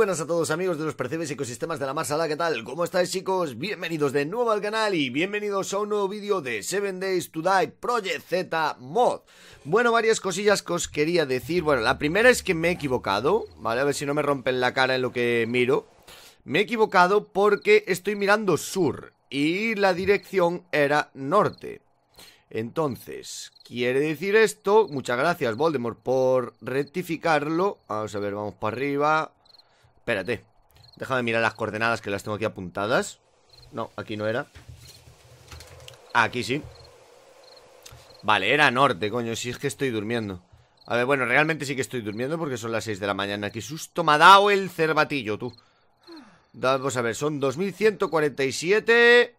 buenas a todos amigos de los percebes ecosistemas de la Marsala, ¿qué tal? ¿Cómo estáis chicos? Bienvenidos de nuevo al canal y bienvenidos a un nuevo vídeo de 7 Days to Die Project Z Mod Bueno, varias cosillas que os quería decir, bueno, la primera es que me he equivocado, ¿vale? A ver si no me rompen la cara en lo que miro Me he equivocado porque estoy mirando sur y la dirección era norte entonces, quiere decir esto, muchas gracias Voldemort por rectificarlo Vamos a ver, vamos para arriba Espérate. Déjame mirar las coordenadas que las tengo aquí apuntadas. No, aquí no era. Ah, aquí sí. Vale, era norte, coño. Si es que estoy durmiendo. A ver, bueno, realmente sí que estoy durmiendo porque son las 6 de la mañana. ¡Qué susto me ha dado el cervatillo, tú! Vamos pues a ver, son 2147.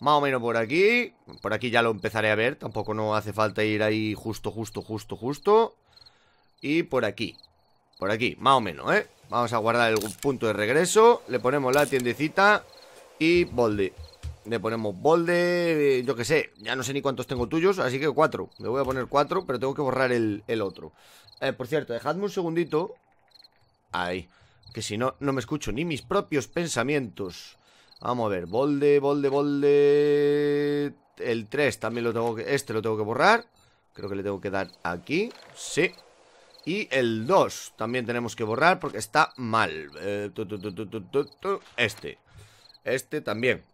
Más o menos por aquí. Por aquí ya lo empezaré a ver. Tampoco no hace falta ir ahí justo, justo, justo, justo. Y por aquí. Por aquí, más o menos, ¿eh? Vamos a guardar el punto de regreso Le ponemos la tiendecita Y bolde Le ponemos bolde, eh, yo que sé Ya no sé ni cuántos tengo tuyos, así que cuatro Le voy a poner cuatro, pero tengo que borrar el, otro eh, Por cierto, dejadme un segundito Ahí Que si no, no me escucho ni mis propios pensamientos Vamos a ver, bolde, bolde, bolde El 3 también lo tengo que... Este lo tengo que borrar Creo que le tengo que dar aquí Sí y el 2 también tenemos que borrar porque está mal. Eh, este. Este también.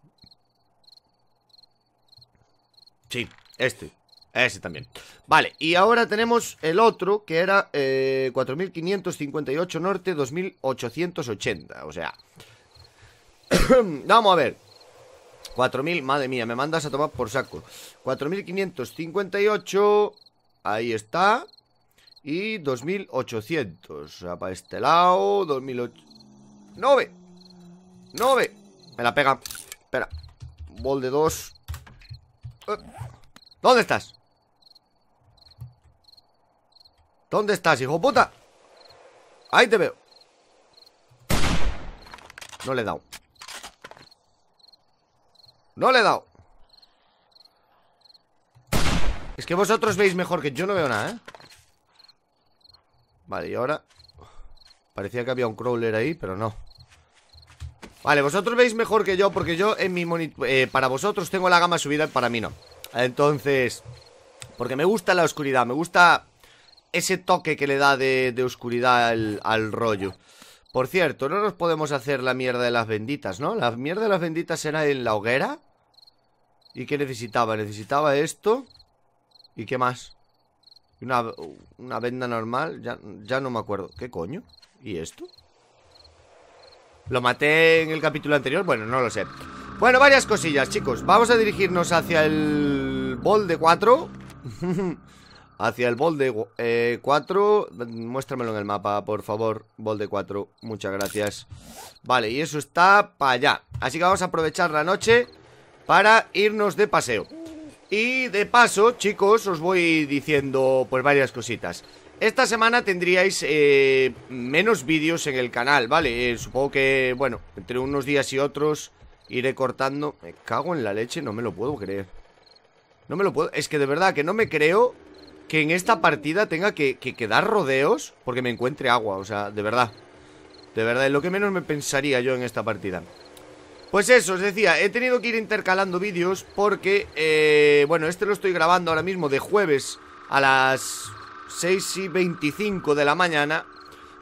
Sí, este. Ese también. Vale, y ahora tenemos el otro que era 4558 eh, norte, 2880. O sea, vamos a ver. 4000, madre mía, me mandas a tomar por saco. 4558. Ahí está. Y 2800. O sea, para este lado. 2008. ¡9! ¡9! Me la pega. Espera. Bol de dos eh. ¿Dónde estás? ¿Dónde estás, hijo puta? Ahí te veo. No le he dado. No le he dado. Es que vosotros veis mejor que yo no veo nada, ¿eh? Vale, y ahora... Parecía que había un crawler ahí, pero no Vale, vosotros veis mejor que yo Porque yo en mi monitor... Eh, para vosotros tengo la gama subida y para mí no Entonces... Porque me gusta la oscuridad Me gusta ese toque que le da de, oscuridad al, al, rollo Por cierto, no nos podemos hacer la mierda de las benditas, ¿no? La mierda de las benditas era en la hoguera ¿Y qué necesitaba? Necesitaba esto ¿Y qué más? Una, una venda normal, ya, ya no me acuerdo. ¿Qué coño? ¿Y esto? ¿Lo maté en el capítulo anterior? Bueno, no lo sé Bueno, varias cosillas, chicos Vamos a dirigirnos hacia el bol de 4 Hacia el bol de 4 eh, Muéstramelo en el mapa, por favor Bol de 4, muchas gracias Vale, y eso está para allá Así que vamos a aprovechar la noche Para irnos de paseo y de paso, chicos, os voy diciendo pues varias cositas. Esta semana tendríais eh, menos vídeos en el canal, ¿vale? Eh, supongo que, bueno, entre unos días y otros iré cortando. Me cago en la leche, no me lo puedo creer. No me lo puedo... Es que de verdad que no me creo que en esta partida tenga que, quedar rodeos porque me encuentre agua, o sea, de verdad. De verdad, es lo que menos me pensaría yo en esta partida. Pues eso, os decía, he tenido que ir intercalando vídeos porque, eh, bueno, este lo estoy grabando ahora mismo de jueves a las 6 y 25 de la mañana,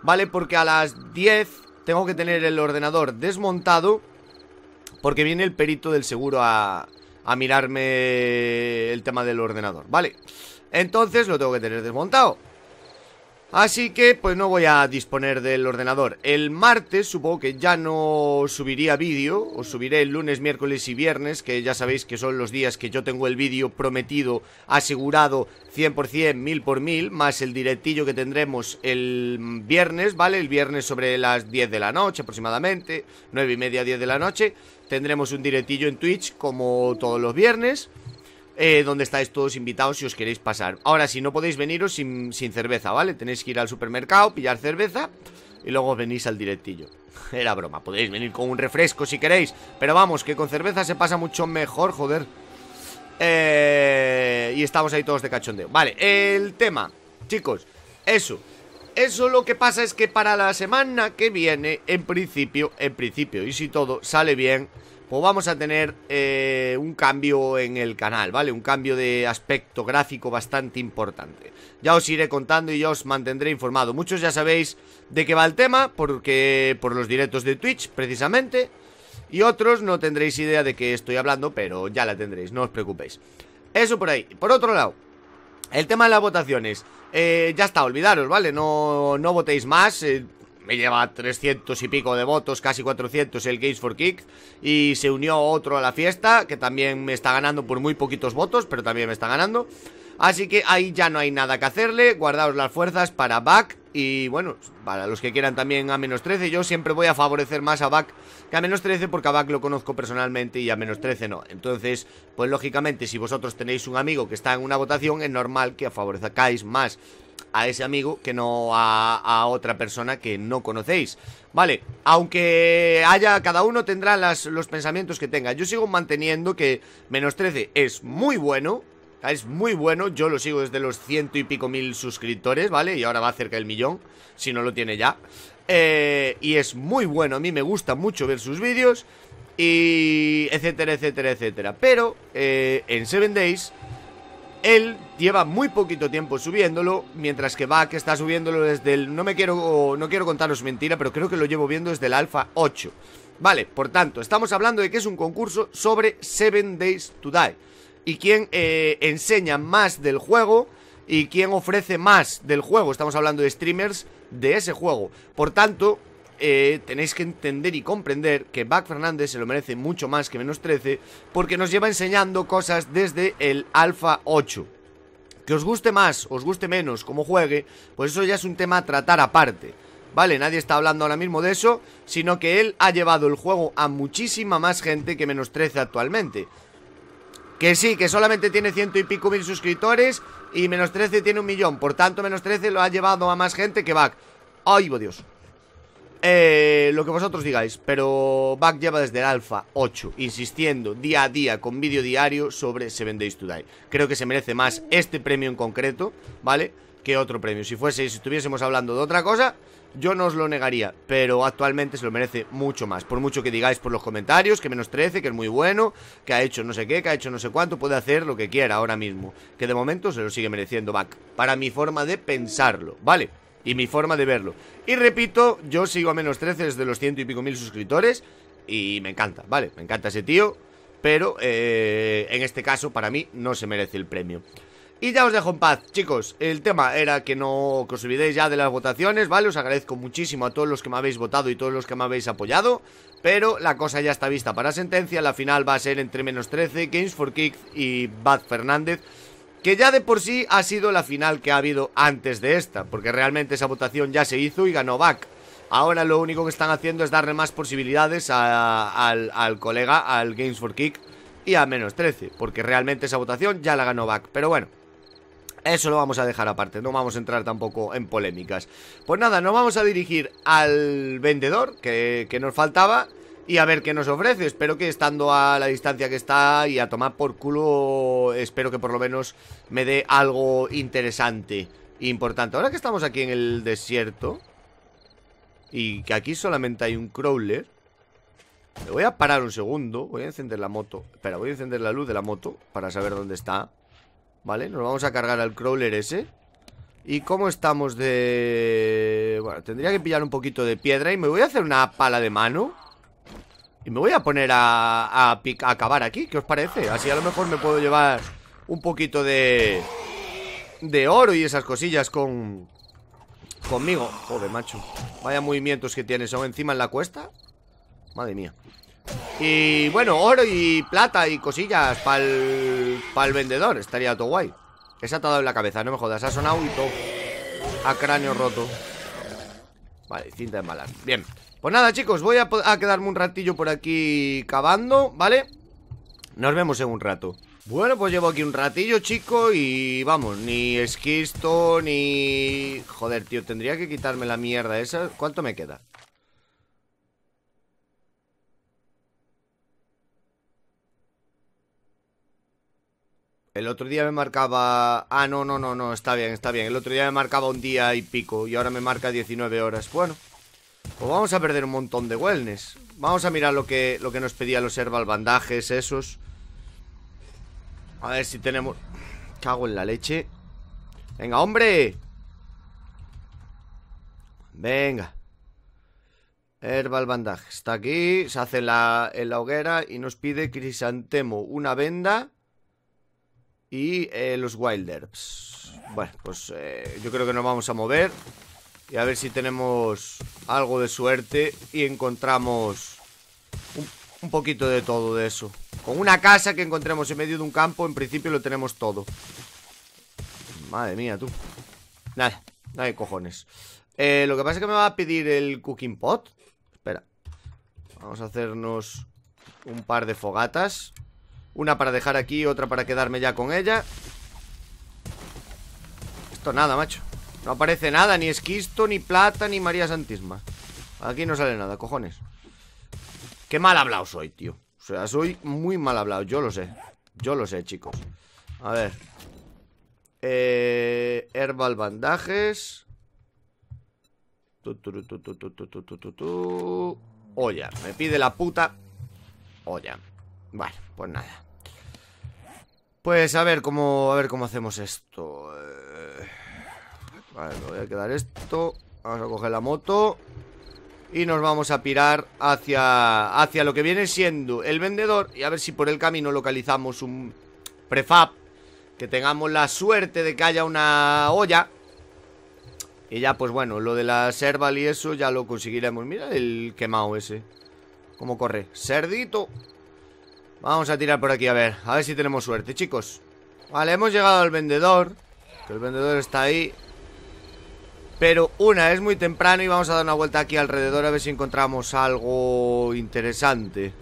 ¿vale? Porque a las 10 tengo que tener el ordenador desmontado porque viene el perito del seguro a, a mirarme el tema del ordenador, ¿vale? Entonces lo tengo que tener desmontado. Así que pues no voy a disponer del ordenador El martes supongo que ya no subiría vídeo Os subiré el lunes, miércoles y viernes Que ya sabéis que son los días que yo tengo el vídeo prometido Asegurado 100%, mil por mil Más el directillo que tendremos el viernes, ¿vale? El viernes sobre las 10 de la noche aproximadamente 9 y media, 10 de la noche Tendremos un directillo en Twitch como todos los viernes eh, donde estáis todos invitados si os queréis pasar. Ahora, si no podéis veniros sin, sin cerveza, ¿vale? Tenéis que ir al supermercado, pillar cerveza y luego venís al directillo. Era broma, podéis venir con un refresco si queréis, pero vamos, que con cerveza se pasa mucho mejor, joder. Eh, y estamos ahí todos de cachondeo. Vale, el tema, chicos, eso. Eso lo que pasa es que para la semana que viene, en principio, en principio, y si todo sale bien, pues vamos a tener eh, un cambio en el canal, ¿vale? Un cambio de aspecto gráfico bastante importante. Ya os iré contando y ya os mantendré informado. Muchos ya sabéis de qué va el tema, porque por los directos de Twitch, precisamente. Y otros no tendréis idea de qué estoy hablando, pero ya la tendréis, no os preocupéis. Eso por ahí. Por otro lado, el tema de las votaciones. Eh, ya está, olvidaros, ¿vale? No, votéis más. Eh, me lleva 300 y pico de votos, casi 400 el Games for Kick y se unió otro a la fiesta que también me está ganando por muy poquitos votos, pero también me está ganando. Así que ahí ya no hay nada que hacerle, guardaos las fuerzas para back y bueno, para los que quieran también a menos 13, yo siempre voy a favorecer más a back que a menos 13 porque a back lo conozco personalmente y a menos 13 no. Entonces, pues lógicamente si vosotros tenéis un amigo que está en una votación es normal que favorezcáis más a ese amigo que no a, otra persona que no conocéis. Vale, aunque haya, cada uno tendrá las, los pensamientos que tenga. Yo sigo manteniendo que menos 13 es muy bueno, es muy bueno, yo lo sigo desde los ciento y pico mil suscriptores, ¿vale? Y ahora va cerca del millón, si no lo tiene ya eh, Y es muy bueno, a mí me gusta mucho ver sus vídeos Y etcétera, etcétera, etcétera Pero eh, en Seven Days él lleva muy poquito tiempo subiéndolo, mientras que Bach está subiéndolo desde el... No me quiero, no quiero contaros mentira, pero creo que lo llevo viendo desde el Alpha 8. Vale, por tanto, estamos hablando de que es un concurso sobre 7 Days to Die. Y quién eh, enseña más del juego y quién ofrece más del juego. Estamos hablando de streamers de ese juego. Por tanto, eh, tenéis que entender y comprender que Back Fernández se lo merece mucho más que menos 13 porque nos lleva enseñando cosas desde el Alpha 8. Que os guste más, os guste menos, como juegue, pues eso ya es un tema a tratar aparte. ¿vale? Nadie está hablando ahora mismo de eso, sino que él ha llevado el juego a muchísima más gente que menos 13 actualmente. Que sí, que solamente tiene ciento y pico mil suscriptores y menos 13 tiene un millón, por tanto menos 13 lo ha llevado a más gente que Back. ¡Ay, Dios! Eh, lo que vosotros digáis, pero Back lleva desde el alfa 8, insistiendo día a día con vídeo diario sobre Seven Days to Die. Creo que se merece más este premio en concreto, ¿vale? Que otro premio. Si fuese, si estuviésemos hablando de otra cosa, yo no os lo negaría, pero actualmente se lo merece mucho más. Por mucho que digáis por los comentarios, que menos 13, que es muy bueno, que ha hecho no sé qué, que ha hecho no sé cuánto, puede hacer lo que quiera ahora mismo. Que de momento se lo sigue mereciendo Back, para mi forma de pensarlo, ¿vale? y mi forma de verlo. Y repito, yo sigo a menos 13 desde los ciento y pico mil suscriptores y me encanta, ¿vale? Me encanta ese tío, pero eh, en este caso para mí no se merece el premio. Y ya os dejo en paz, chicos. El tema era que no que os olvidéis ya de las votaciones, ¿vale? Os agradezco muchísimo a todos los que me habéis votado y todos los que me habéis apoyado. Pero la cosa ya está vista para sentencia. La final va a ser entre menos 13, Games for Kick y Bad Fernández que ya de por sí ha sido la final que ha habido antes de esta, porque realmente esa votación ya se hizo y ganó back. Ahora lo único que están haciendo es darle más posibilidades al, colega, al Games for Kick, y a menos 13, porque realmente esa votación ya la ganó back. Pero bueno, eso lo vamos a dejar aparte, no vamos a entrar tampoco en polémicas. Pues nada, nos vamos a dirigir al vendedor que nos faltaba y a ver qué nos ofrece. Espero que estando a la distancia que está y a tomar por culo, espero que por lo menos me dé algo interesante e importante. Ahora que estamos aquí en el desierto y que aquí solamente hay un crawler, me voy a parar un segundo, voy a encender la moto. Espera, voy a encender la luz de la moto para saber dónde está. Vale, nos vamos a cargar al crawler ese. ¿Y cómo estamos de...? Bueno, tendría que pillar un poquito de piedra y me voy a hacer una pala de mano. Y me voy a poner a, acabar aquí, ¿qué os parece? Así a lo mejor me puedo llevar un poquito de... De oro y esas cosillas con... Conmigo. Joder, macho. Vaya movimientos que tiene. Son encima en la cuesta. Madre mía. Y bueno, oro y plata y cosillas para el, el vendedor. Estaría todo guay. Esa te ha dado en la cabeza, no me jodas. Ha sonado y todo. A cráneo roto. Vale, cinta de malas. Bien. Pues nada, chicos, voy a, quedarme un ratillo por aquí cavando, ¿vale? Nos vemos en un rato. Bueno, pues llevo aquí un ratillo, chico, y vamos, ni esquisto, ni... Joder, tío, tendría que quitarme la mierda esa. ¿Cuánto me queda? El otro día me marcaba... Ah, no, no, no, no, está bien, está bien. El otro día me marcaba un día y pico, y ahora me marca 19 horas. Bueno... Pues vamos a perder un montón de wellness Vamos a mirar lo que, lo que nos pedía los herbal bandajes esos A ver si tenemos... Cago en la leche Venga, hombre Venga Herbal bandaje Está aquí, se hace en la, hoguera Y nos pide crisantemo Una venda Y eh, los wild herbs Bueno, pues eh, yo creo que nos vamos a mover y a ver si tenemos algo de suerte y encontramos un, poquito de todo de eso. Con una casa que encontremos en medio de un campo, en principio lo tenemos todo. Madre mía, tú. Nada, nada de cojones. Eh, lo que pasa es que me va a pedir el cooking pot. Espera. Vamos a hacernos un par de fogatas. Una para dejar aquí, otra para quedarme ya con ella. Esto nada, macho. No aparece nada, ni esquisto, ni plata, ni María Santisma. Aquí no sale nada, cojones Qué mal hablado soy, tío O sea, soy muy mal hablado, yo lo sé Yo lo sé, chicos A ver eh, Herbal bandajes Olla, me pide la puta Olla Vale, pues nada Pues a ver cómo, a ver cómo hacemos esto eh... Vale, me voy a quedar esto Vamos a coger la moto Y nos vamos a pirar hacia, hacia lo que viene siendo el vendedor Y a ver si por el camino localizamos un prefab Que tengamos la suerte de que haya una olla Y ya pues bueno, lo de la serval y eso ya lo conseguiremos Mira el quemado ese Cómo corre, cerdito Vamos a tirar por aquí, a ver A ver si tenemos suerte, chicos Vale, hemos llegado al vendedor Que el vendedor está ahí pero una, es muy temprano y vamos a dar una vuelta aquí alrededor a ver si encontramos algo interesante.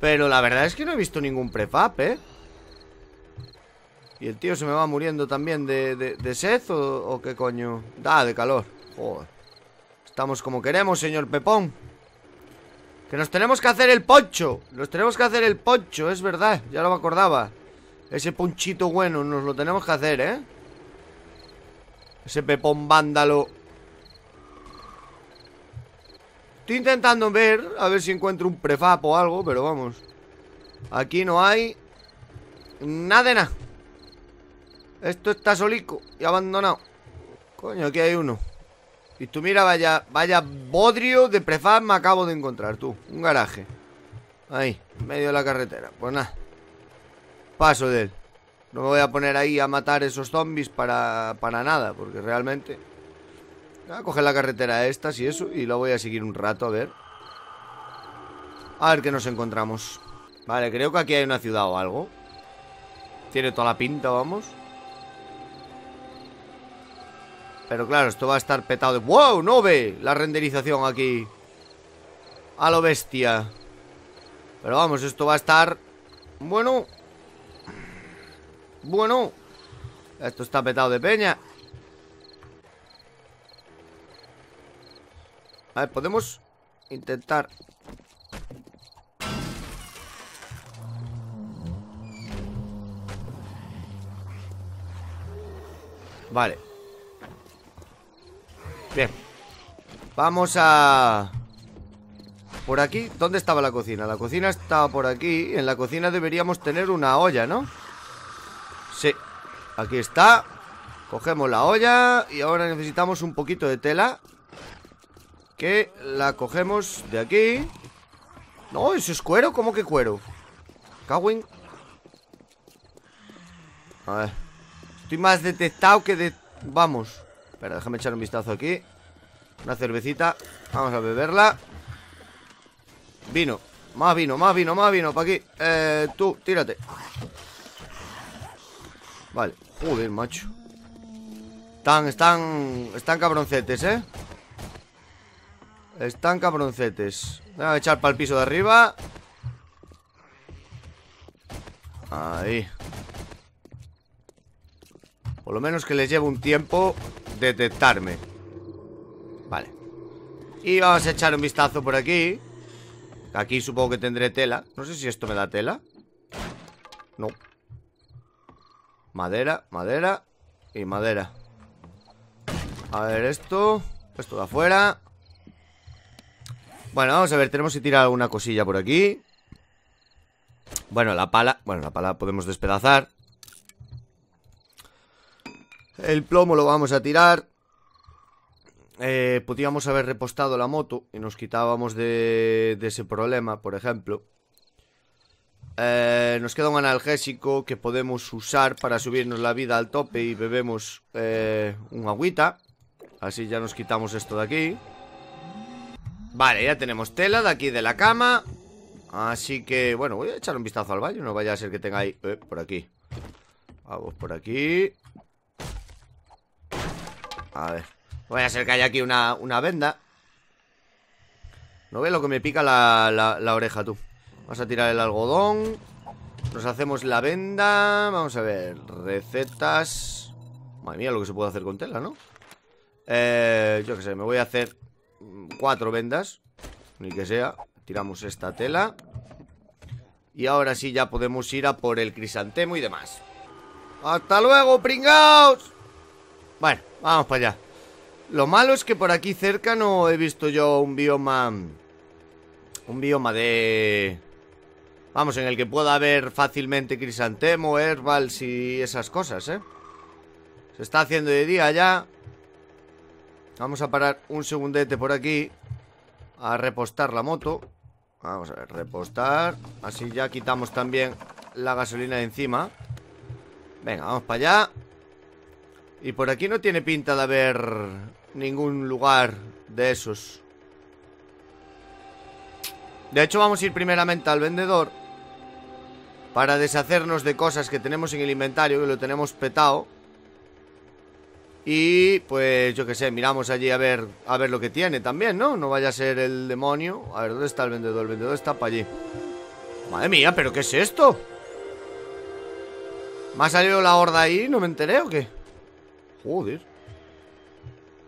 Pero la verdad es que no he visto ningún prefab, ¿eh? Y el tío se me va muriendo también de, sed o, qué coño. Da, de calor. Estamos como queremos, señor Pepón. Que nos tenemos que hacer el poncho. Nos tenemos que hacer el poncho, es verdad. Ya lo me acordaba. Ese ponchito bueno nos lo tenemos que hacer, ¿eh? Ese pepón vándalo Estoy intentando ver A ver si encuentro un prefab o algo Pero vamos Aquí no hay Nada nada Esto está solico y abandonado Coño, aquí hay uno Y tú mira, vaya Vaya bodrio de prefab me acabo de encontrar Tú, un garaje Ahí, en medio de la carretera Pues nada Paso de él no me voy a poner ahí a matar esos zombies para, para nada, porque realmente... Voy a coger la carretera esta y eso, y lo voy a seguir un rato, a ver. A ver qué nos encontramos. Vale, creo que aquí hay una ciudad o algo. Tiene toda la pinta, vamos. Pero claro, esto va a estar petado de... ¡Wow! ¡No ve! La renderización aquí. A lo bestia. Pero vamos, esto va a estar... Bueno, bueno, esto está petado de peña. A ver, podemos intentar... Vale. Bien. Vamos a... Por aquí, ¿dónde estaba la cocina? La cocina estaba por aquí. En la cocina deberíamos tener una olla, ¿no? Aquí está Cogemos la olla Y ahora necesitamos un poquito de tela Que la cogemos de aquí No, ¿eso es cuero? ¿Cómo que cuero? Cawing A ver Estoy más detectado que de... Vamos Espera, déjame echar un vistazo aquí Una cervecita Vamos a beberla Vino Más vino, más vino, más vino Para aquí Eh, tú, tírate Vale Joder, macho Están, están... Están cabroncetes, ¿eh? Están cabroncetes voy a echar para el piso de arriba Ahí Por lo menos que les lleve un tiempo Detectarme Vale Y vamos a echar un vistazo por aquí Aquí supongo que tendré tela No sé si esto me da tela No Madera, madera y madera A ver esto Esto de afuera Bueno, vamos a ver, tenemos que tirar alguna cosilla por aquí Bueno, la pala Bueno, la pala podemos despedazar El plomo lo vamos a tirar eh, Podríamos haber repostado la moto Y nos quitábamos de, de ese problema, por ejemplo eh, nos queda un analgésico que podemos usar para subirnos la vida al tope y bebemos eh, un agüita. Así ya nos quitamos esto de aquí. Vale, ya tenemos tela de aquí de la cama. Así que, bueno, voy a echar un vistazo al baño. No vaya a ser que tenga ahí... Eh, por aquí. Vamos por aquí. A ver. voy a ser que haya aquí una, una venda. No ve lo que me pica la, la oreja, tú. Vamos a tirar el algodón Nos hacemos la venda Vamos a ver, recetas Madre mía, lo que se puede hacer con tela, ¿no? Eh, yo qué sé, me voy a hacer Cuatro vendas Ni que sea, tiramos esta tela Y ahora sí ya podemos ir a por el crisantemo y demás ¡Hasta luego, pringaos! Bueno, vamos para allá Lo malo es que por aquí cerca no he visto yo un bioma Un bioma de... Vamos, en el que pueda haber fácilmente crisantemo, herbals y esas cosas, ¿eh? Se está haciendo de día ya. Vamos a parar un segundete por aquí. A repostar la moto. Vamos a ver, repostar. Así ya quitamos también la gasolina de encima. Venga, vamos para allá. Y por aquí no tiene pinta de haber ningún lugar de esos. De hecho, vamos a ir primeramente al vendedor para deshacernos de cosas que tenemos en el inventario, que lo tenemos petado. Y pues yo que sé, miramos allí a ver, a ver lo que tiene también, ¿no? No vaya a ser el demonio. A ver, ¿dónde está el vendedor? El vendedor está para allí. Madre mía, pero ¿qué es esto? ¿Me ha salido la horda ahí? ¿No me enteré o qué? Joder.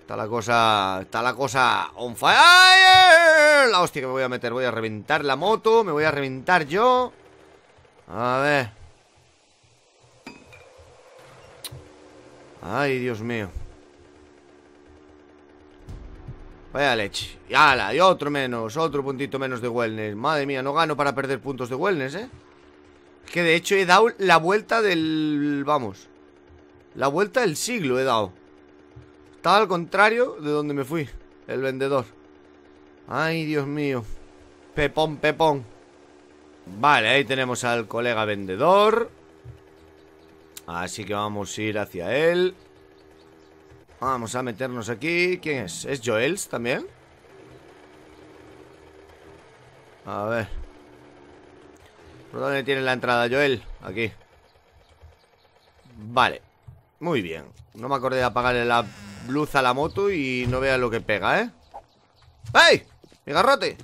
Está la cosa... Está la cosa on fire. La hostia que me voy a meter. Voy a reventar la moto. Me voy a reventar yo. A ver. Ay, Dios mío. Vaya leche. Y ala, y otro menos, otro puntito menos de wellness. Madre mía, no gano para perder puntos de wellness, ¿eh? Es que de hecho he dado la vuelta del... Vamos. La vuelta del siglo he dado. Estaba al contrario de donde me fui. El vendedor. Ay, Dios mío. Pepón, pepón. Vale, ahí tenemos al colega vendedor Así que vamos a ir hacia él Vamos a meternos aquí ¿Quién es? ¿Es Joel también? A ver ¿Por dónde tiene la entrada, Joel? Aquí Vale Muy bien No me acordé de apagarle la luz a la moto Y no vea lo que pega, ¿eh? ¡Ey! ¡Mi garrote!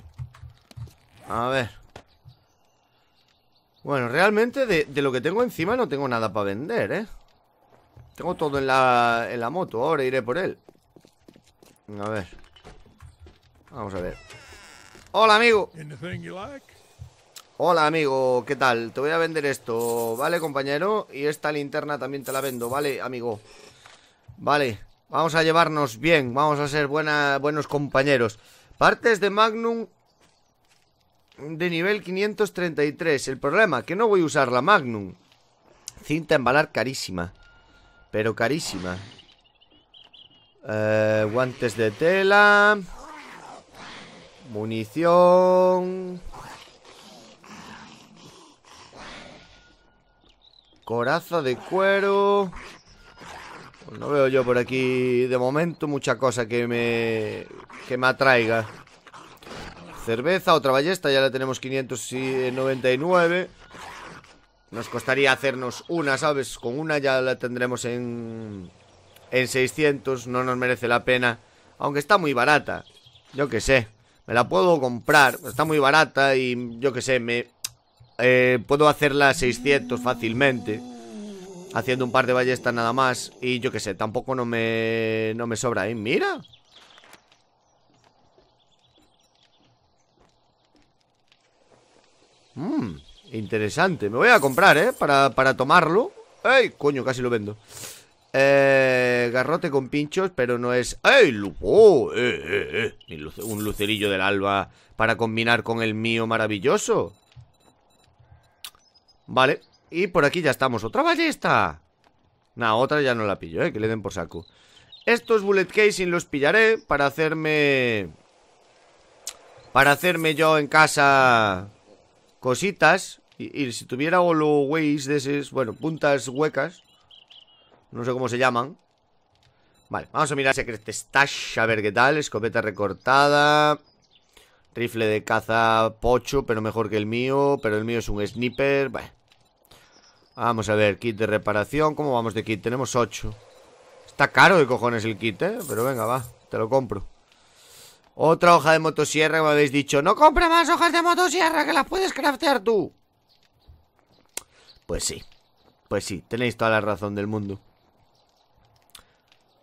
A ver bueno, realmente de, lo que tengo encima no tengo nada para vender, ¿eh? Tengo todo en la, moto, ahora iré por él A ver Vamos a ver Hola, amigo Hola, amigo, ¿qué tal? Te voy a vender esto, ¿vale, compañero? Y esta linterna también te la vendo, ¿vale, amigo? Vale, vamos a llevarnos bien Vamos a ser buenos compañeros Partes de Magnum de nivel 533. El problema, que no voy a usar la Magnum. Cinta a embalar carísima. Pero carísima. Eh, guantes de tela. Munición. Coraza de cuero. Pues no veo yo por aquí de momento mucha cosa que me, que me atraiga cerveza, otra ballesta, ya la tenemos 599. Nos costaría hacernos una, ¿sabes? Con una ya la tendremos en, en 600, no nos merece la pena. Aunque está muy barata, yo que sé. Me la puedo comprar, está muy barata y yo que sé, me eh, puedo hacerla a 600 fácilmente. Haciendo un par de ballestas nada más. Y yo que sé, tampoco no me, no me sobra. ¿eh? Mira, Mmm, interesante. Me voy a comprar, ¿eh? Para, para tomarlo. ¡Ey! Coño, casi lo vendo. Eh, garrote con pinchos, pero no es... ¡Ey! Lupo! Eh, eh, eh. Un lucerillo del alba para combinar con el mío maravilloso. Vale. Y por aquí ya estamos. ¡Otra ballesta! Nah, otra ya no la pillo, ¿eh? Que le den por saco. Estos bullet casing los pillaré para hacerme... Para hacerme yo en casa cositas. Y, si tuviera holoways de esos, bueno, puntas huecas. No sé cómo se llaman. Vale, vamos a mirar Secret Stash, a ver qué tal. Escopeta recortada. Rifle de caza pocho, pero mejor que el mío. Pero el mío es un sniper. Vale. Vamos a ver, kit de reparación. ¿Cómo vamos de kit? Tenemos 8. Está caro de cojones el kit, ¿eh? Pero venga, va, te lo compro. Otra hoja de motosierra me habéis dicho. No compre más hojas de motosierra que las puedes craftear tú. Pues sí. Pues sí, tenéis toda la razón del mundo.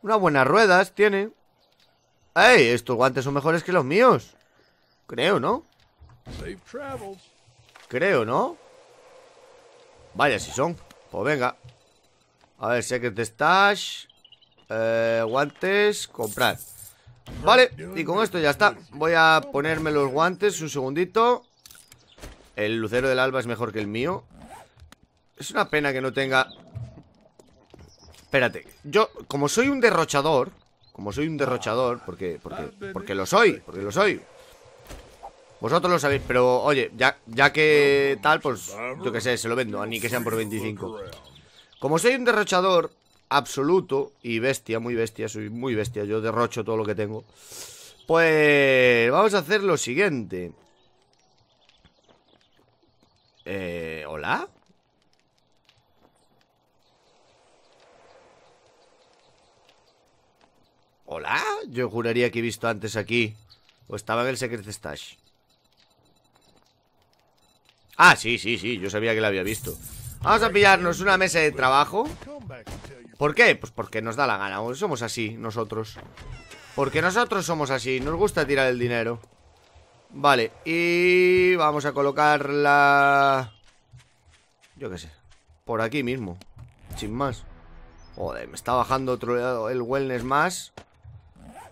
Unas buenas ruedas tiene. ¡Ey! Estos guantes son mejores que los míos. Creo, ¿no? Creo, ¿no? Vaya, si son. Pues venga. A ver, Secret Stash. Eh, guantes, comprar. Vale, y con esto ya está Voy a ponerme los guantes un segundito El lucero del alba es mejor que el mío Es una pena que no tenga Espérate, yo como soy un derrochador Como soy un derrochador Porque, porque, lo soy, porque lo soy vosotros lo sabéis, pero oye, ya, ya que tal, pues yo que sé, se lo vendo, ni que sean por 25. Como soy un derrochador, absoluto y bestia, muy bestia, soy muy bestia, yo derrocho todo lo que tengo. Pues vamos a hacer lo siguiente. Eh, ¿Hola? ¿Hola? Yo juraría que he visto antes aquí. O estaba en el Secret Stash. Ah, sí, sí, sí, yo sabía que la había visto. Vamos a pillarnos una mesa de trabajo. ¿Por qué? Pues porque nos da la gana, pues somos así nosotros Porque nosotros somos así, nos gusta tirar el dinero Vale, y vamos a colocar la... Yo qué sé, por aquí mismo Sin más Joder, me está bajando otro el wellness más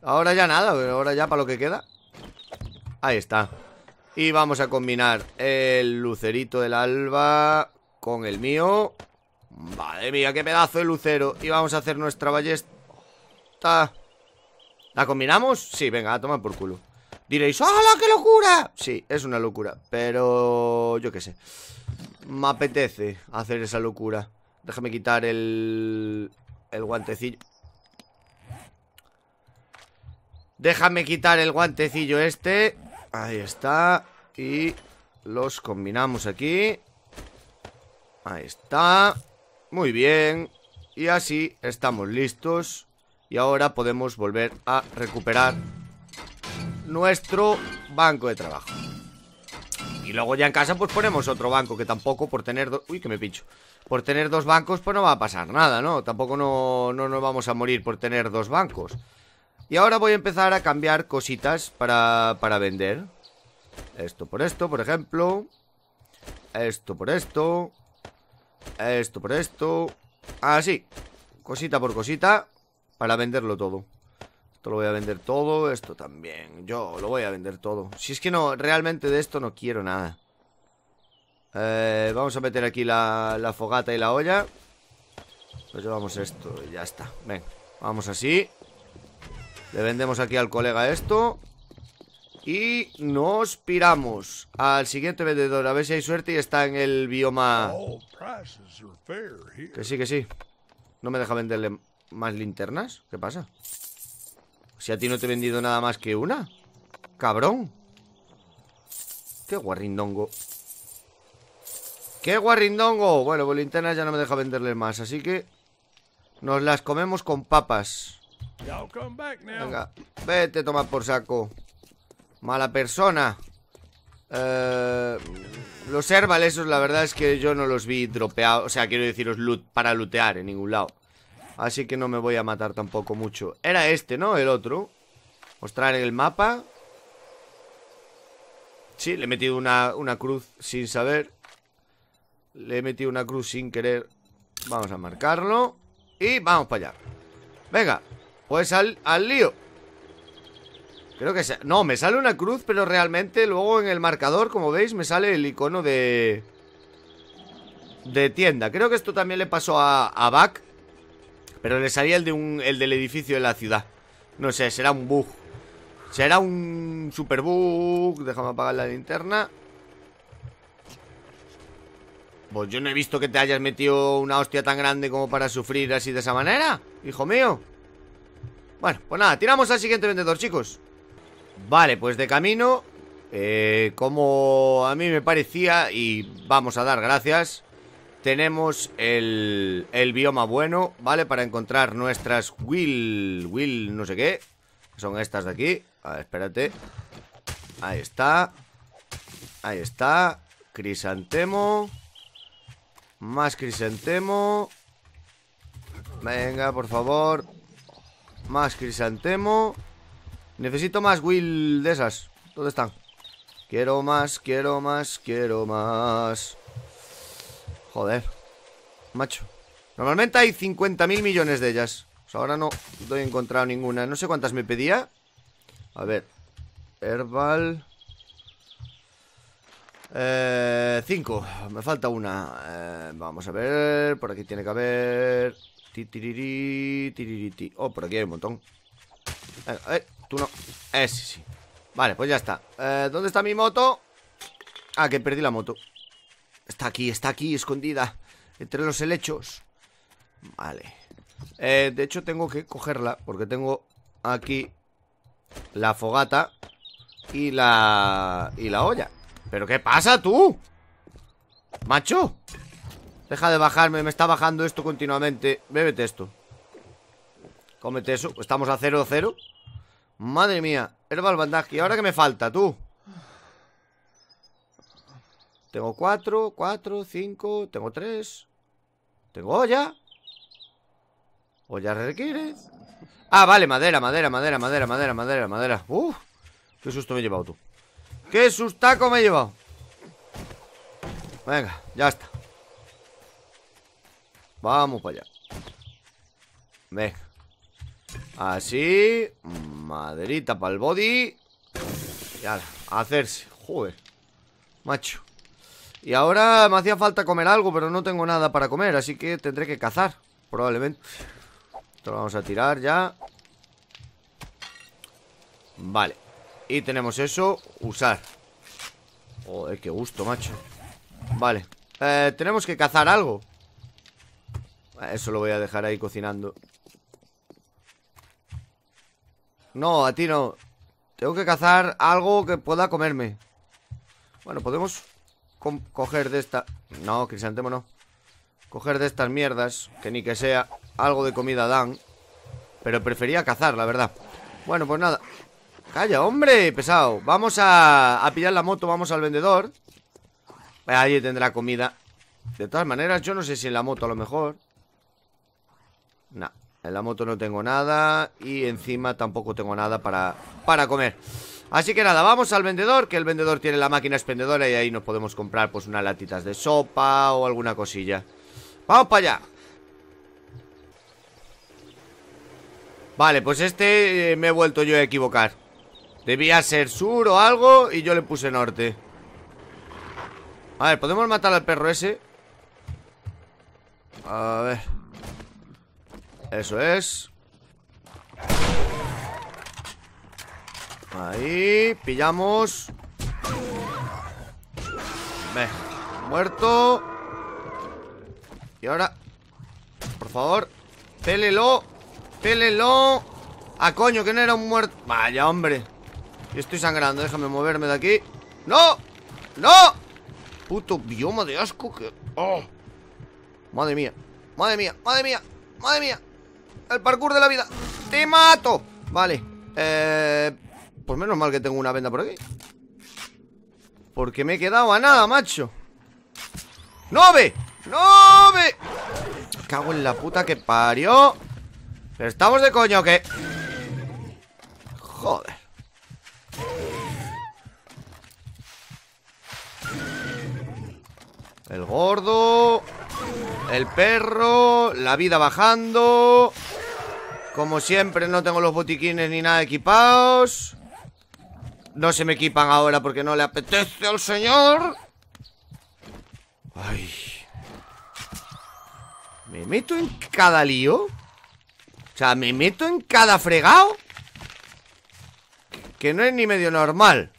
Ahora ya nada, ahora ya para lo que queda Ahí está Y vamos a combinar el lucerito del alba Con el mío Madre mía, qué pedazo de lucero Y vamos a hacer nuestra ballesta ¿La combinamos? Sí, venga, a tomar por culo Diréis, ¡hala, qué locura! Sí, es una locura, pero yo qué sé Me apetece hacer esa locura Déjame quitar el... El guantecillo Déjame quitar el guantecillo este Ahí está Y los combinamos aquí Ahí está muy bien. Y así estamos listos. Y ahora podemos volver a recuperar nuestro banco de trabajo. Y luego ya en casa pues ponemos otro banco Que tampoco por tener... dos... Uy, que me pincho Por tener dos bancos pues no va a pasar nada, ¿no? Tampoco no, no nos vamos a morir por tener dos bancos Y ahora voy a empezar a cambiar cositas para, para vender Esto por esto, por ejemplo Esto por esto esto por esto Así Cosita por cosita Para venderlo todo Esto lo voy a vender todo Esto también Yo lo voy a vender todo Si es que no Realmente de esto no quiero nada eh, Vamos a meter aquí la, fogata y la olla Pues llevamos esto Y ya está ven Vamos así Le vendemos aquí al colega esto y nos piramos al siguiente vendedor. A ver si hay suerte y está en el bioma... Que sí, que sí. ¿No me deja venderle más linternas? ¿Qué pasa? Si a ti no te he vendido nada más que una. Cabrón. Qué guarrindongo. ¡Qué guarrindongo! Bueno, pues linternas ya no me deja venderle más, así que... Nos las comemos con papas. Venga, vete toma por saco. Mala persona. Eh, los herbalesos, la verdad es que yo no los vi dropeados. O sea, quiero deciros para lootear en ningún lado. Así que no me voy a matar tampoco mucho. Era este, ¿no? El otro. Mostrar el mapa. Sí, le he metido una, cruz sin saber. Le he metido una cruz sin querer. Vamos a marcarlo. Y vamos para allá. Venga, pues al, al lío. Creo que... No, me sale una cruz, pero realmente luego en el marcador, como veis, me sale el icono de... De tienda. Creo que esto también le pasó a, a Pero le salía el, de un, el del edificio de la ciudad. No sé, será un bug. Será un super bug. Déjame apagar la linterna. Pues yo no he visto que te hayas metido una hostia tan grande como para sufrir así de esa manera, hijo mío. Bueno, pues nada, tiramos al siguiente vendedor, chicos. Vale, pues de camino eh, Como a mí me parecía Y vamos a dar gracias Tenemos el, el bioma bueno Vale, para encontrar nuestras Will, Will no sé qué Son estas de aquí A ver, espérate Ahí está Ahí está Crisantemo Más crisantemo Venga, por favor Más crisantemo Necesito más Will de esas. ¿Dónde están? Quiero más, quiero más, quiero más. Joder. Macho. Normalmente hay 50.000 millones de ellas. Pues ahora no, he encontrado ninguna. No sé cuántas me pedía. A ver. Herbal. Eh, cinco. Me falta una. Eh, vamos a ver. Por aquí tiene que haber. Ti, tiriri, Oh, por aquí hay un montón. A eh, eh. Tú no... Eh, sí, sí Vale, pues ya está eh, ¿Dónde está mi moto? Ah, que perdí la moto Está aquí, está aquí, escondida Entre los helechos Vale eh, De hecho tengo que cogerla Porque tengo aquí La fogata Y la... y la olla ¿Pero qué pasa tú? Macho Deja de bajarme, me está bajando esto continuamente Bébete esto Cómete eso, estamos a 0-0 Madre mía, Herbal bandaje ¿Y ahora qué me falta, tú? Tengo cuatro, cuatro, cinco, tengo tres. Tengo olla. Olla requiere. Ah, vale, madera, madera, madera, madera, madera, madera, madera. Uf, qué susto me he llevado tú. Qué sustaco me he llevado. Venga, ya está. Vamos para allá. Venga. Así. Maderita para el body. Y ahora, hacerse. Joder. Macho. Y ahora me hacía falta comer algo, pero no tengo nada para comer, así que tendré que cazar, probablemente. Esto lo vamos a tirar ya. Vale. Y tenemos eso, usar. Joder, qué gusto, macho. Vale. Eh, tenemos que cazar algo. Eso lo voy a dejar ahí cocinando. No, a ti no. Tengo que cazar algo que pueda comerme. Bueno, podemos coger de esta... No, crisantemo no. Coger de estas mierdas, que ni que sea algo de comida dan. Pero prefería cazar, la verdad. Bueno, pues nada. Calla, hombre, pesado. Vamos a, a pillar la moto, vamos al vendedor. Pues allí tendrá comida. De todas maneras, yo no sé si en la moto a lo mejor. No en la moto no tengo nada y encima tampoco tengo nada para, para comer. Así que nada, vamos al vendedor, que el vendedor tiene la máquina expendedora y ahí nos podemos comprar pues unas latitas de sopa o alguna cosilla. ¡Vamos para allá! Vale, pues este eh, me he vuelto yo a equivocar. Debía ser sur o algo y yo le puse norte. A ver, ¿podemos matar al perro ese? A ver... Eso es Ahí, pillamos Ve, muerto Y ahora Por favor, pélelo Pélelo A ah, coño, que no era un muerto Vaya, hombre estoy sangrando, déjame moverme de aquí ¡No! ¡No! Puto bioma de asco que... ¡Oh! Madre mía Madre mía, madre mía Madre mía el parkour de la vida ¡Te mato! Vale eh, Pues menos mal que tengo una venda por aquí Porque me he quedado a nada, macho ¡Nove! ¡Nove! Cago en la puta que parió estamos de coño o qué? Joder El gordo El perro La vida bajando como siempre, no tengo los botiquines ni nada equipados. No se me equipan ahora porque no le apetece al señor. Ay. Me meto en cada lío. O sea, me meto en cada fregado. Que no es ni medio normal.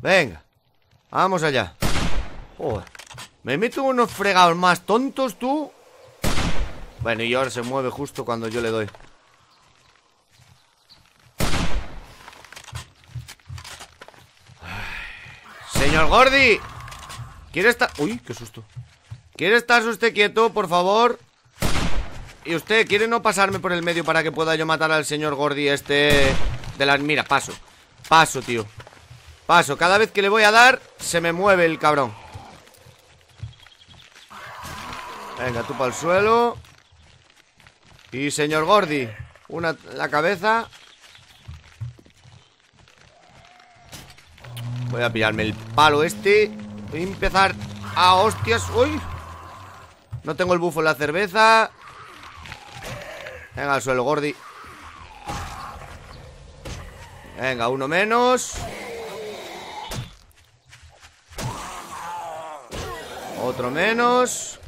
Venga. Vamos allá. Me meto en unos fregados más tontos, tú. Bueno, y ahora se mueve justo cuando yo le doy. Señor Gordi ¿Quiere estar...? Uy, qué susto ¿Quiere estar usted quieto, por favor? ¿Y usted quiere no pasarme por el medio para que pueda yo matar al señor Gordi este de la... Mira, paso Paso, tío Paso, cada vez que le voy a dar se me mueve el cabrón Venga, tú para el suelo Y señor Gordi Una la cabeza Voy a pillarme el palo este Voy a empezar a hostias ¡Uy! No tengo el bufo en la cerveza Venga, al suelo, Gordi Venga, uno menos Otro menos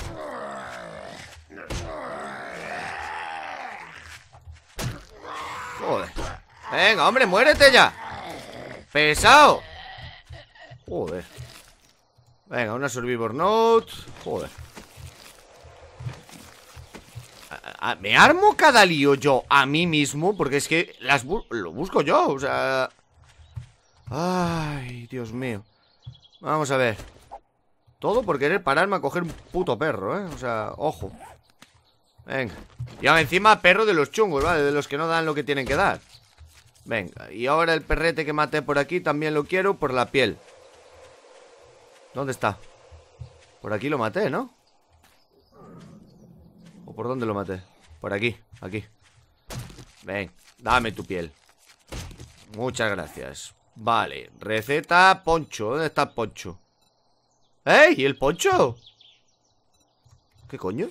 Joder Venga, hombre, muérete ya Pesado Joder Venga, una Survivor Note Joder Me armo cada lío yo a mí mismo Porque es que las lo busco yo O sea... Ay, Dios mío Vamos a ver Todo por querer pararme a coger un puto perro, ¿eh? O sea, ojo Venga Y ahora encima perro de los chungos, ¿vale? De los que no dan lo que tienen que dar Venga, y ahora el perrete que maté por aquí también lo quiero por la piel ¿Dónde está? Por aquí lo maté, ¿no? ¿O por dónde lo maté? Por aquí, aquí Ven, dame tu piel Muchas gracias Vale, receta poncho ¿Dónde está poncho? ¡Ey! ¿Y el poncho? ¿Qué coño?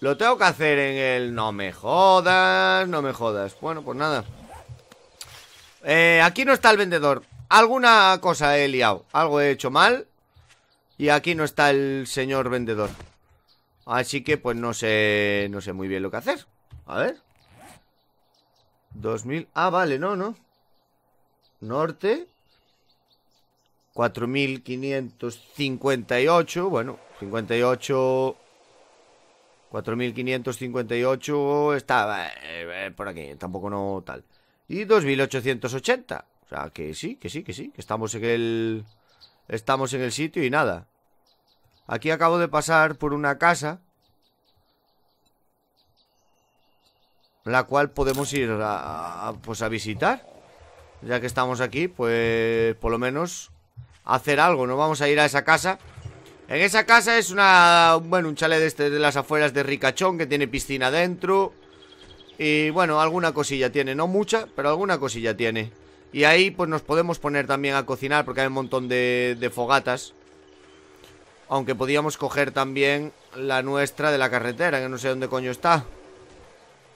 Lo tengo que hacer en el... No me jodas, no me jodas Bueno, pues nada eh, aquí no está el vendedor. Alguna cosa he liado. Algo he hecho mal. Y aquí no está el señor vendedor. Así que pues no sé, no sé muy bien lo que hacer. A ver. 2000. Ah, vale, no, no. Norte. 4558. Bueno, 58. 4558 está eh, eh, por aquí. Tampoco no tal y 2880. O sea, que sí, que sí, que sí, que estamos en el... Estamos en el sitio y nada. Aquí acabo de pasar por una casa. La cual podemos ir a, pues a visitar. Ya que estamos aquí, pues por lo menos hacer algo. No vamos a ir a esa casa. En esa casa es una, bueno, un chalet de, este, de las afueras de Ricachón que tiene piscina dentro. Y bueno, alguna cosilla tiene, no mucha, pero alguna cosilla tiene. Y ahí pues nos podemos poner también a cocinar porque hay un montón de, fogatas. Aunque podíamos coger también la nuestra de la carretera, que no sé dónde coño está.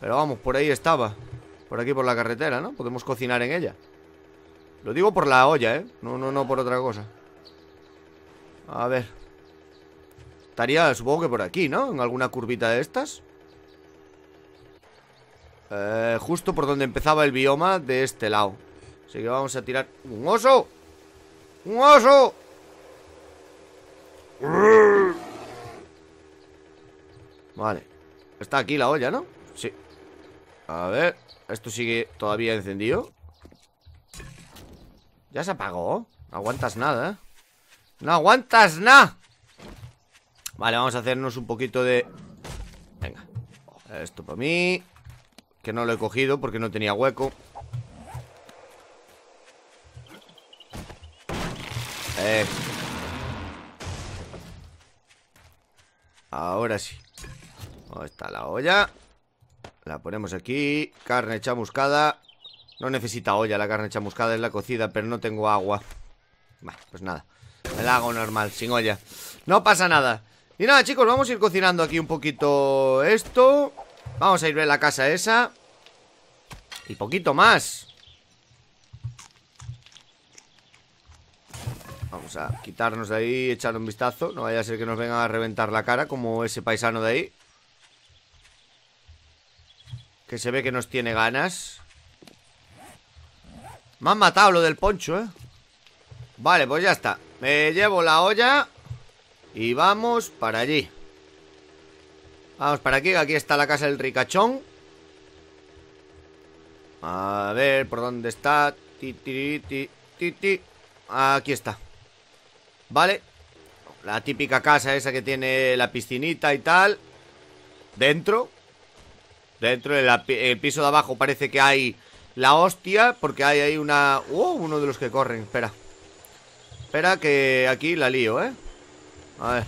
Pero vamos, por ahí estaba. Por aquí por la carretera, ¿no? Podemos cocinar en ella. Lo digo por la olla, ¿eh? No, no, no por otra cosa. A ver. Estaría, supongo que por aquí, ¿no? En alguna curvita de estas. Eh, justo por donde empezaba el bioma de este lado. Así que vamos a tirar... ¡Un oso! ¡Un oso! Vale. Está aquí la olla, ¿no? Sí. A ver. Esto sigue todavía encendido. Ya se apagó. No aguantas nada, ¿eh? ¡No aguantas nada! Vale, vamos a hacernos un poquito de... Venga. Esto para mí. Que no lo he cogido porque no tenía hueco eh. Ahora sí Ahí está la olla La ponemos aquí Carne chamuscada No necesita olla la carne chamuscada Es la cocida, pero no tengo agua Vale, pues nada Me la hago normal, sin olla No pasa nada Y nada chicos, vamos a ir cocinando aquí un poquito esto Vamos a ir a la casa esa Y poquito más Vamos a quitarnos de ahí Echar un vistazo No vaya a ser que nos vengan a reventar la cara Como ese paisano de ahí Que se ve que nos tiene ganas Me han matado lo del poncho, eh Vale, pues ya está Me llevo la olla Y vamos para allí Vamos para aquí, aquí está la casa del ricachón A ver, ¿por dónde está? Ti, ti, ti, Aquí está Vale La típica casa esa que tiene la piscinita y tal Dentro Dentro del el piso de abajo parece que hay la hostia Porque hay ahí una... ¡Oh! Uno de los que corren, espera Espera que aquí la lío, ¿eh? A ver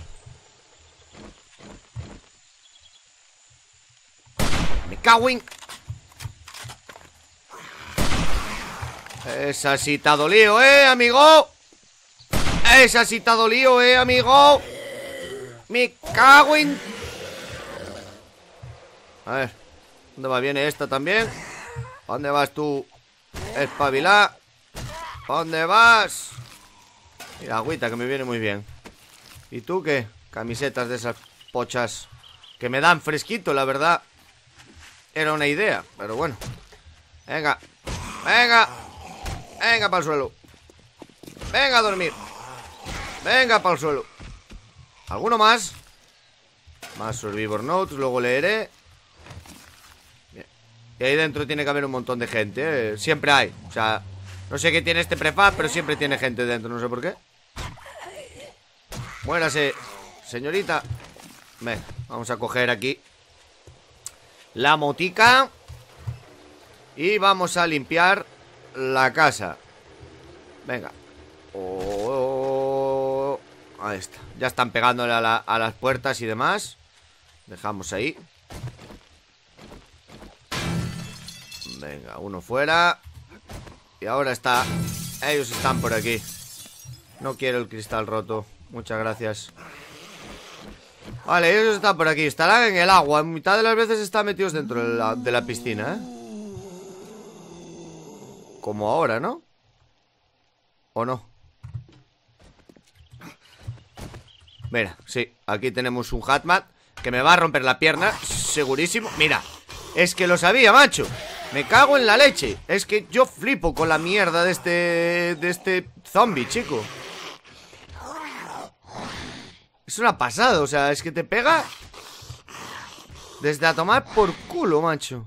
Mi Esa sí te ha ¿eh, amigo? Esa sí te ha ¿eh, amigo? Mi cago A ver, ¿dónde va? ¿Viene esta también? dónde vas tú? Espabilá dónde vas? Mira, agüita, que me viene muy bien ¿Y tú qué? Camisetas de esas pochas Que me dan fresquito, la verdad era una idea, pero bueno. Venga, venga, venga para el suelo. Venga a dormir. Venga para el suelo. ¿Alguno más? Más Survivor Notes, luego leeré. Y ahí dentro tiene que haber un montón de gente, ¿eh? Siempre hay. O sea, no sé qué tiene este prefab, pero siempre tiene gente dentro, no sé por qué. Muérase, señorita. Ven, vamos a coger aquí la motica y vamos a limpiar la casa. Venga. Oh, ahí está. Ya están pegándole a las puertas y demás. Dejamos ahí. Venga, uno fuera. Y ahora está... Ellos están por aquí. No quiero el cristal roto. Muchas gracias. Vale, ellos están por aquí. Estarán en el agua. mitad de las veces están metidos dentro de la, piscina, ¿eh? Como ahora, ¿no? ¿O no? Mira, sí. Aquí tenemos un Hatmat que me va a romper la pierna. Segurísimo. Mira, es que lo sabía, macho. Me cago en la leche. Es que yo flipo con la mierda de este... De este zombie, chico. Es una pasada, o sea, es que te pega Desde a tomar por culo, macho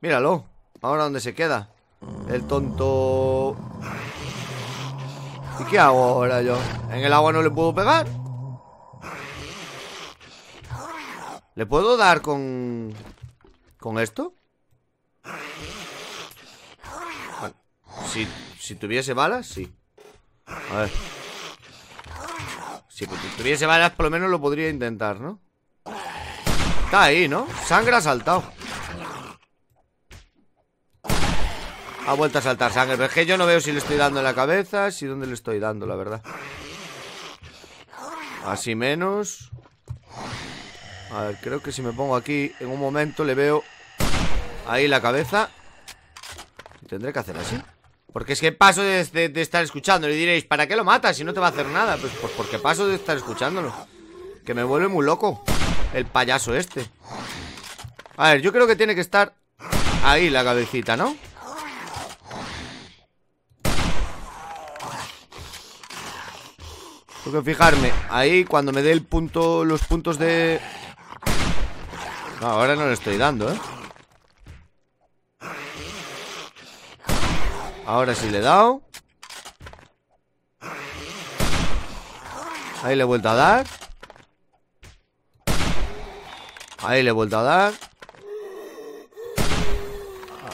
Míralo Ahora dónde se queda El tonto ¿Y qué hago ahora yo? ¿En el agua no le puedo pegar? ¿Le puedo dar con... ¿Con esto? si, si tuviese balas, sí A ver si tuviese balas, por lo menos lo podría intentar, ¿no? Está ahí, ¿no? Sangre ha saltado. Ha vuelto a saltar sangre. Pero es que yo no veo si le estoy dando en la cabeza, si dónde le estoy dando, la verdad. Así menos. A ver, creo que si me pongo aquí en un momento le veo ahí la cabeza. Tendré que hacer así. Porque es que paso de, estar escuchándolo Y diréis, ¿para qué lo matas si no te va a hacer nada? Pues, pues, porque paso de estar escuchándolo Que me vuelve muy loco El payaso este A ver, yo creo que tiene que estar Ahí la cabecita, ¿no? Tengo que fijarme Ahí cuando me dé el punto Los puntos de... No, ahora no le estoy dando, ¿eh? Ahora sí le he dado Ahí le he vuelto a dar Ahí le he vuelto a dar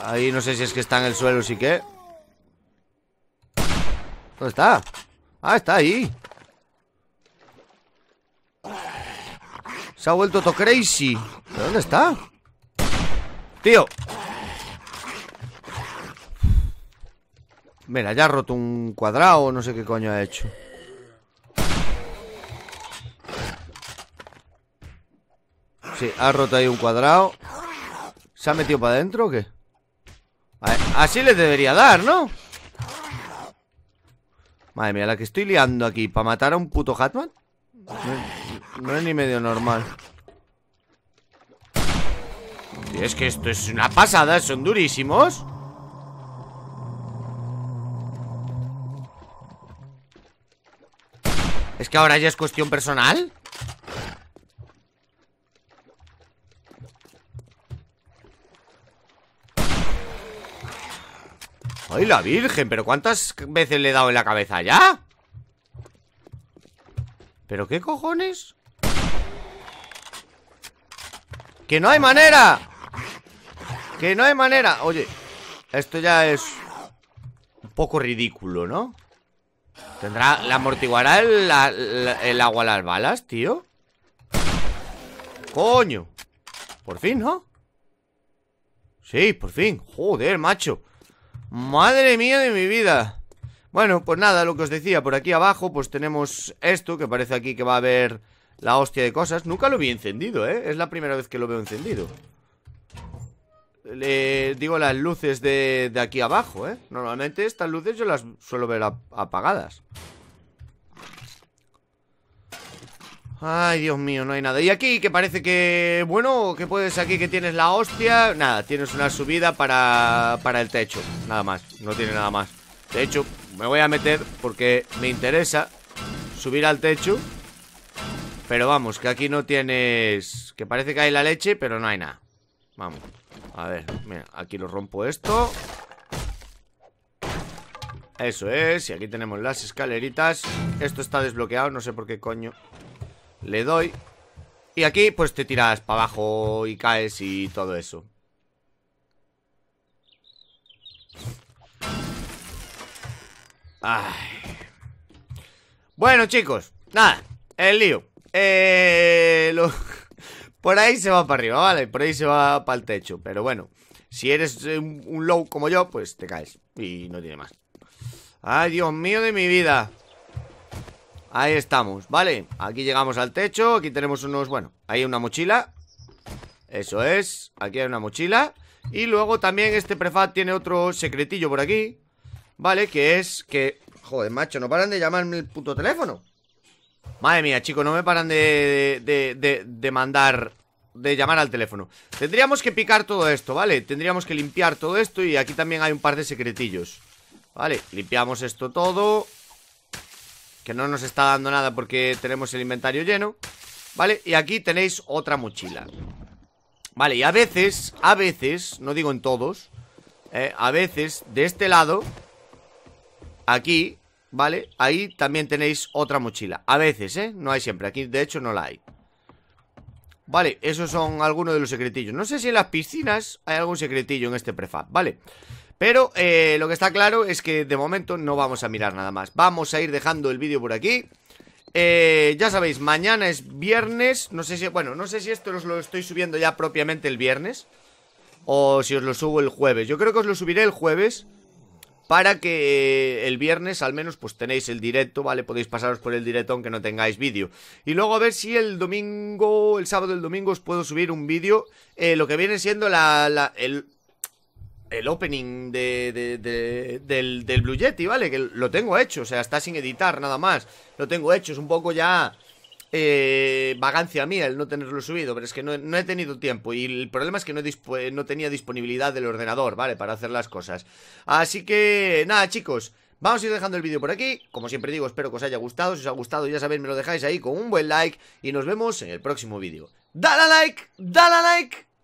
Ahí no sé si es que está en el suelo sí que ¿Dónde está? Ah, está ahí Se ha vuelto todo crazy dónde está? Tío Mira, ya ha roto un cuadrado, no sé qué coño ha hecho. Sí, ha roto ahí un cuadrado. ¿Se ha metido para adentro o qué? así le debería dar, ¿no? Madre mía, la que estoy liando aquí ¿Para matar a un puto Hatman? No, es ni medio normal es que esto es una pasada Son durísimos Es que ahora ya es cuestión personal. ¡Ay, la virgen! ¿Pero cuántas veces le he dado en la cabeza ya? ¿Pero qué cojones? ¡Que no hay manera! ¡Que no hay manera! Oye, esto ya es... Un poco ridículo, ¿no? ¿Tendrá, ¿La amortiguará el, el agua a las balas, tío? ¡Coño! Por fin, ¿no? Sí, por fin Joder, macho Madre mía de mi vida Bueno, pues nada, lo que os decía Por aquí abajo pues tenemos esto Que parece aquí que va a haber la hostia de cosas Nunca lo vi encendido, ¿eh? Es la primera vez que lo veo encendido digo, las luces de, aquí abajo, ¿eh? Normalmente estas luces yo las suelo ver apagadas. Ay, Dios mío, no hay nada. Y aquí, que parece que... Bueno, que puedes aquí que tienes la hostia? Nada, tienes una subida para, para el techo. Nada más, no tiene nada más. De hecho, me voy a meter porque me interesa subir al techo. Pero vamos, que aquí no tienes... Que parece que hay la leche, pero no hay nada. Vamos. A ver, mira, aquí lo rompo esto Eso es, y aquí tenemos las escaleritas Esto está desbloqueado, no sé por qué coño Le doy Y aquí pues te tiras para abajo y caes y todo eso Bueno chicos, nada, el lío eh, lo... Por ahí se va para arriba, ¿vale? Por ahí se va para el techo. Pero bueno, si eres un low como yo, pues te caes. Y no tiene más. Ay, Dios mío de mi vida. Ahí estamos, ¿vale? Aquí llegamos al techo. Aquí tenemos unos... Bueno, hay una mochila. Eso es. Aquí hay una mochila. Y luego también este prefab tiene otro secretillo por aquí. ¿Vale? Que es que... Joder, macho, no paran de llamarme el puto teléfono. Madre mía, chicos, no me paran de, de, de, mandar de llamar al teléfono Tendríamos que picar todo esto, ¿vale? Tendríamos que limpiar todo esto y aquí también hay un par de secretillos Vale, limpiamos esto todo Que no nos está dando nada porque tenemos el inventario lleno Vale, y aquí tenéis otra mochila Vale, y a veces, a veces, no digo en todos ¿eh? A veces, de este lado Aquí ¿vale? Ahí también tenéis otra mochila A veces, ¿eh? No hay siempre, aquí de hecho no la hay Vale, esos son algunos de los secretillos No sé si en las piscinas hay algún secretillo en este prefab, ¿vale? Pero eh, lo que está claro es que de momento no vamos a mirar nada más Vamos a ir dejando el vídeo por aquí eh, ya sabéis, mañana es viernes No sé si, bueno, no sé si esto os lo estoy subiendo ya propiamente el viernes O si os lo subo el jueves Yo creo que os lo subiré el jueves para que eh, el viernes al menos pues tenéis el directo, ¿vale? Podéis pasaros por el directo aunque no tengáis vídeo. Y luego a ver si el domingo, el sábado el domingo os puedo subir un vídeo, eh, lo que viene siendo la, el, el, opening de, del, del Blue Yeti, ¿vale? Que lo tengo hecho, o sea, está sin editar nada más, lo tengo hecho, es un poco ya eh, vagancia mía el no tenerlo subido, pero es que no, he tenido tiempo y el problema es que no, no tenía disponibilidad del ordenador, ¿vale? Para hacer las cosas. Así que, nada, chicos. Vamos a ir dejando el vídeo por aquí, como siempre digo, espero que os haya gustado, si os ha gustado ya sabéis, me lo dejáis ahí con un buen like y nos vemos en el próximo vídeo. ¡Dale like! ¡Dale like!